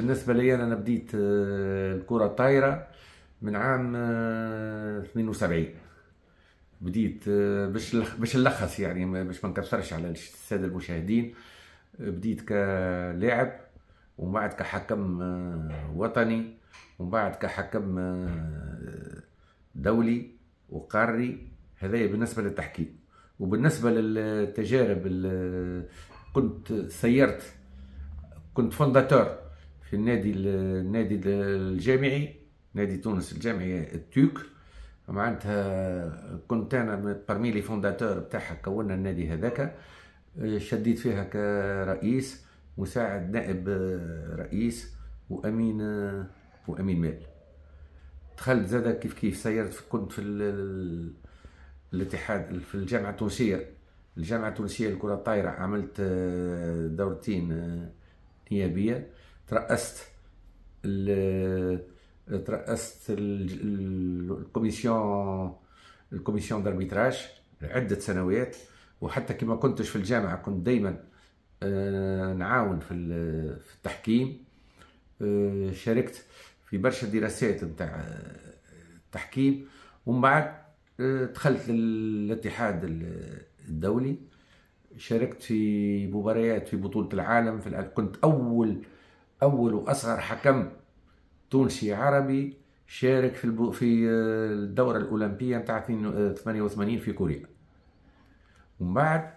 بالنسبه لي انا بديت آه، الكره الطايره من عام 72 آه، بديت آه، باش باش نلخص يعني باش ما نكثرش على الساده المشاهدين بديت كلاعب ومن بعد كحكم وطني ومن بعد كحكم دولي وقاري هذا بالنسبه للتحكيم وبالنسبه للتجارب كنت سيرت كنت فونداتور في النادي النادي الجامعي نادي تونس الجامعي التوك معناتها كنت انا برمي لي فونداتور تاعها كونا النادي هذاك شديت فيها كرئيس مساعد نائب رئيس وامين وامين مال دخلت زاد كيف كيف سيرت كنت في الاتحاد في الجامعه التونسيه الجامعه التونسيه لكره الطايره عملت دورتين نيابيه ترأست ترأست الكوميسيون الكوميسيون داربيتراج عده سنوات وحتى كما كنتش في الجامعه كنت دائما آه، نعاون في في التحكيم آه، شاركت في برشا دراسات نتاع آه، التحكيم ومن بعد دخلت للاتحاد الدولي شاركت في مباريات في بطولة العالم في كنت أول أول وأصغر حكم تونسي عربي شارك في في الدورة الأولمبية نتاع 88 في كوريا ومن بعد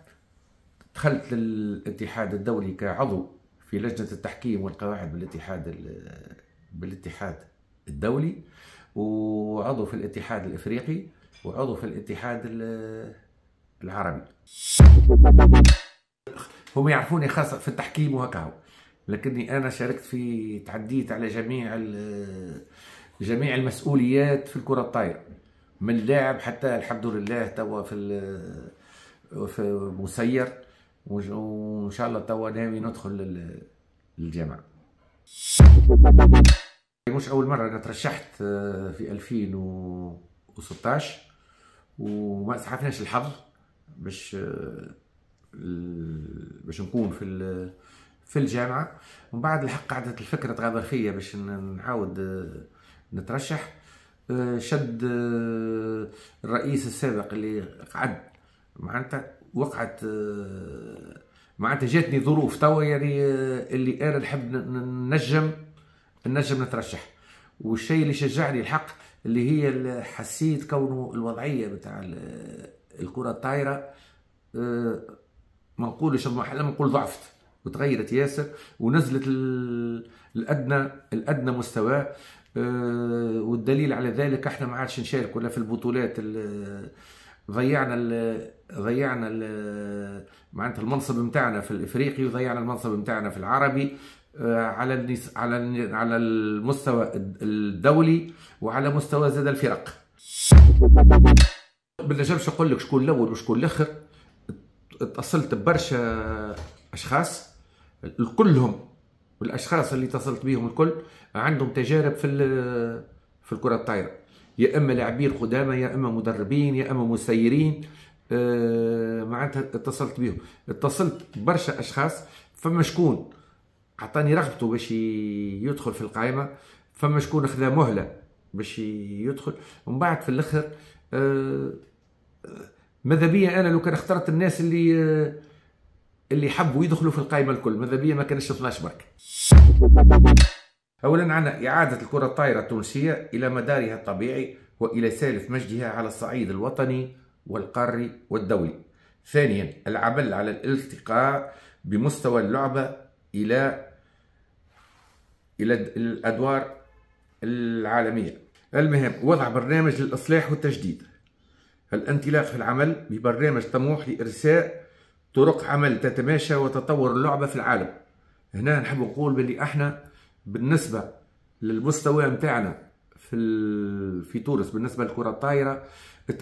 دخلت للاتحاد الدولي كعضو في لجنة التحكيم والقواعد بالاتحاد بالاتحاد الدولي وعضو في الاتحاد الافريقي وعضو في الاتحاد العربي هم يعرفوني خاصة في التحكيم وهكا لكني أنا شاركت في تعديت على جميع جميع المسؤوليات في الكرة الطايرة من لاعب حتى الحمد لله توا في في مسير وان شاء الله توا ناوي ندخل للجامعة مش اول مره انا ترشحت آه، في 2016 وما سحفناش الحظ باش باش نكون في في الجامعه ومن بعد الحق قعدت الفكره تغادر فيا باش نعاود نترشح شد الرئيس السابق اللي قعد معناتها وقعت معناتها جاتني ظروف توا يعني اللي انا نحب ننجم ننجم نترشح والشيء اللي شجعني الحق اللي هي حسيت كونه الوضعيه بتاع الكره الطايره آه، ما نقولش ما نقول ضعفت وتغيرت ياسر ونزلت الادنى الادنى مستوى آه، والدليل على ذلك احنا ما عادش نشارك ولا في البطولات ضيعنا الـ ضيعنا معناتها المنصب نتاعنا في الافريقي وضيعنا المنصب نتاعنا في العربي آه، على على على المستوى الدولي وعلى مستوى زاد الفرق ما نجمش نقول لك شكون الاول وشكون الاخر اتصلت ببرشا اشخاص كلهم الاشخاص اللي اتصلت بهم الكل عندهم تجارب في في الكره الطايره يا اما لاعبين قدامى يا اما مدربين يا اما مسيرين أه معناتها اتصلت بهم اتصلت برشا اشخاص فما شكون اعطاني رغبته باش يدخل في القائمه فما شكون خذا مهله باش يدخل ومن بعد في الاخر أه ماذا بيا انا لو كان اخترت الناس اللي اللي حبوا يدخلوا في القائمه الكل ماذا بيا ما كانش 12 برك اولا عن اعاده الكره الطائره التونسيه الى مدارها الطبيعي والى سالف مجدها على الصعيد الوطني والقاري والدولي ثانيا العمل على الالتقاء بمستوى اللعبه الى الى الادوار العالميه المهم وضع برنامج للاصلاح والتجديد الانطلاق في العمل ببرنامج طموح لإرساء طرق عمل تتماشى وتطور اللعبة في العالم هنا نحب نقول باللي احنا بالنسبة للمستوى نتاعنا في في تونس بالنسبة للكرة الطايرة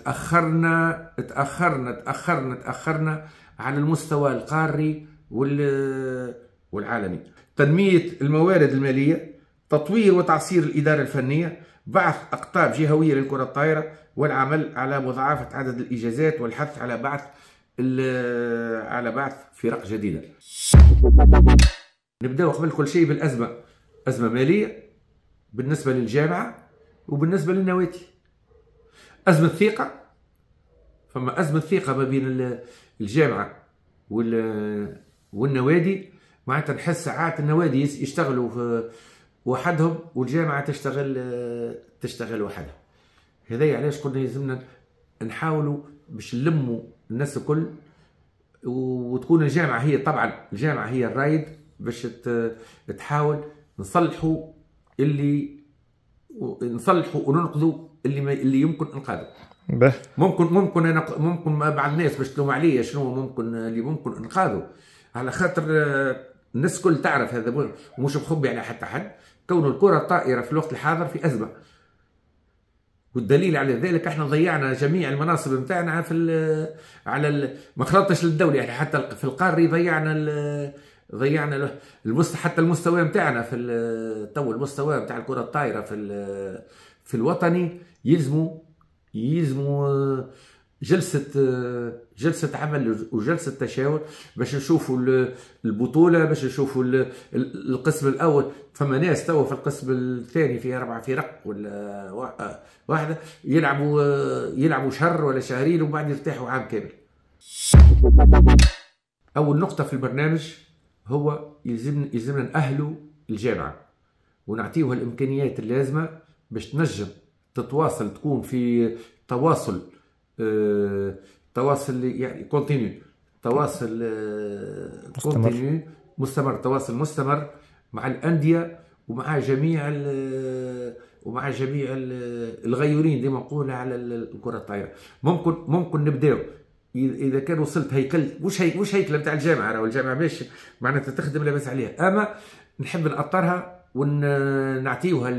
تأخرنا تأخرنا تأخرنا تأخرنا على المستوى القاري وال والعالمي تنمية الموارد المالية تطوير وتعصير الإدارة الفنية بعث أقطاب جهوية للكرة الطائرة والعمل على مضاعفة عدد الإجازات والحث على بعث على بعث فرق جديدة نبداو قبل كل شيء بالأزمة أزمة مالية بالنسبة للجامعة وبالنسبة للنواتي أزمة ثقة فما أزمة ثقة ما بين الجامعة والنوادي معناتها نحس ساعات النوادي يشتغلوا في وحدهم والجامعه تشتغل آه، تشتغل وحدها هذا علاش قلنا يلزمنا نحاولوا باش نلموا الناس الكل وتكون الجامعه هي طبعا الجامعه هي الرايد باش تحاول نصلحوا اللي نصلحوا وننقذوا اللي ما اللي يمكن انقاذه به. ممكن ممكن انا ممكن بعض الناس باش تلوم عليا شنو ممكن اللي ممكن انقاذه على خاطر آه، الناس الكل تعرف هذا ومش مخبي على حتى حد كون الكره الطائره في الوقت الحاضر في ازمه والدليل على ذلك احنا ضيعنا جميع المناصب نتاعنا في ال على ال ما خلطش للدولة احنا يعني حتى في القاري ضيعنا ال ضيعنا المست حتى المستوى نتاعنا في تو المستوى نتاع الكره الطايره في في الوطني يلزموا يلزموا جلسه جلسه عمل وجلسه تشاور باش نشوفوا البطوله باش نشوفوا القسم الاول فما ناس توا في القسم الثاني في اربع فرق ولا واحده يلعبوا يلعبوا شهر ولا شهرين وبعد يرتاحوا عام كامل اول نقطه في البرنامج هو يلزمنا يلزمنا ناهلوا الجامعه ونعطيوها الامكانيات اللازمه باش تنجم تتواصل تكون في تواصل آه، تواصل يعني كونتينيو تواصل كونتينيو آه، مستمر تواصل مستمر مع الانديه ومع جميع آه، ومع جميع الغيورين ديما نقول على الكره الطايره ممكن ممكن نبداو اذا كان وصلت هيكل مش هيكل مش هيكله نتاع الجامعه راهو الجامعه ماشي معناتها تخدم لاباس عليها اما نحب نأطرها ونعطيوها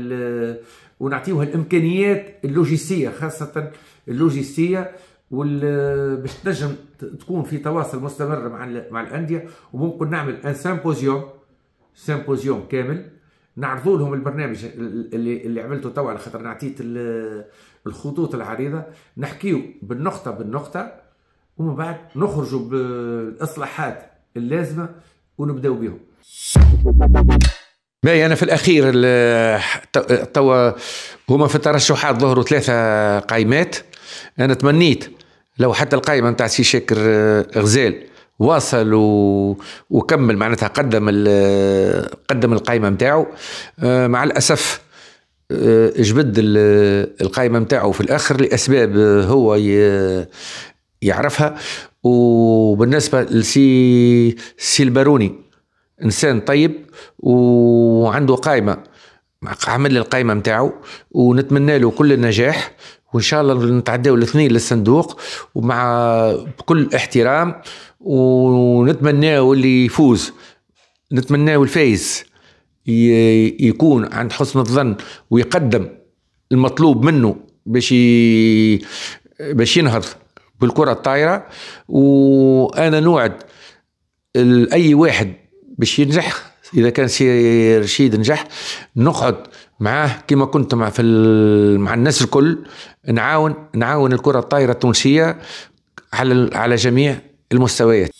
ونعطيوها الامكانيات اللوجستيه خاصه اللوجستيه باش تنجم تكون في تواصل مستمر مع مع الانديه وممكن نعمل ان سيمبوزيوم سيمبوزيوم كامل نعرضوا لهم البرنامج اللي اللي عملته توا على خاطر نعطيت الخطوط العريضه نحكيو بالنقطه بالنقطه ومن بعد نخرجوا بالاصلاحات اللازمه ونبداو بهم باهي انا في الاخير توا هما في الترشحات ظهروا ثلاثه قائمات انا تمنيت لو حتى القائمه نتاع سي شاكر آه، غزال واصل و... وكمل معناتها قدم ال... قدم القائمه نتاعو آه، مع الاسف آه، جبد القائمه نتاعو في الاخر لاسباب هو ي... يعرفها وبالنسبه لسي سي الباروني انسان طيب وعنده قائمه عمل القائمه نتاعو ونتمنى له كل النجاح وان شاء الله نتعداو الاثنين للصندوق ومع بكل احترام ونتمناو اللي يفوز نتمناو الفايز يكون عند حسن الظن ويقدم المطلوب منه باش باش ينهض بالكره الطايره وانا نوعد اي واحد باش ينجح اذا كان سي رشيد نجح نقعد معاه كما كنت مع في مع الناس الكل نعاون نعاون الكره الطايره التونسيه على على جميع المستويات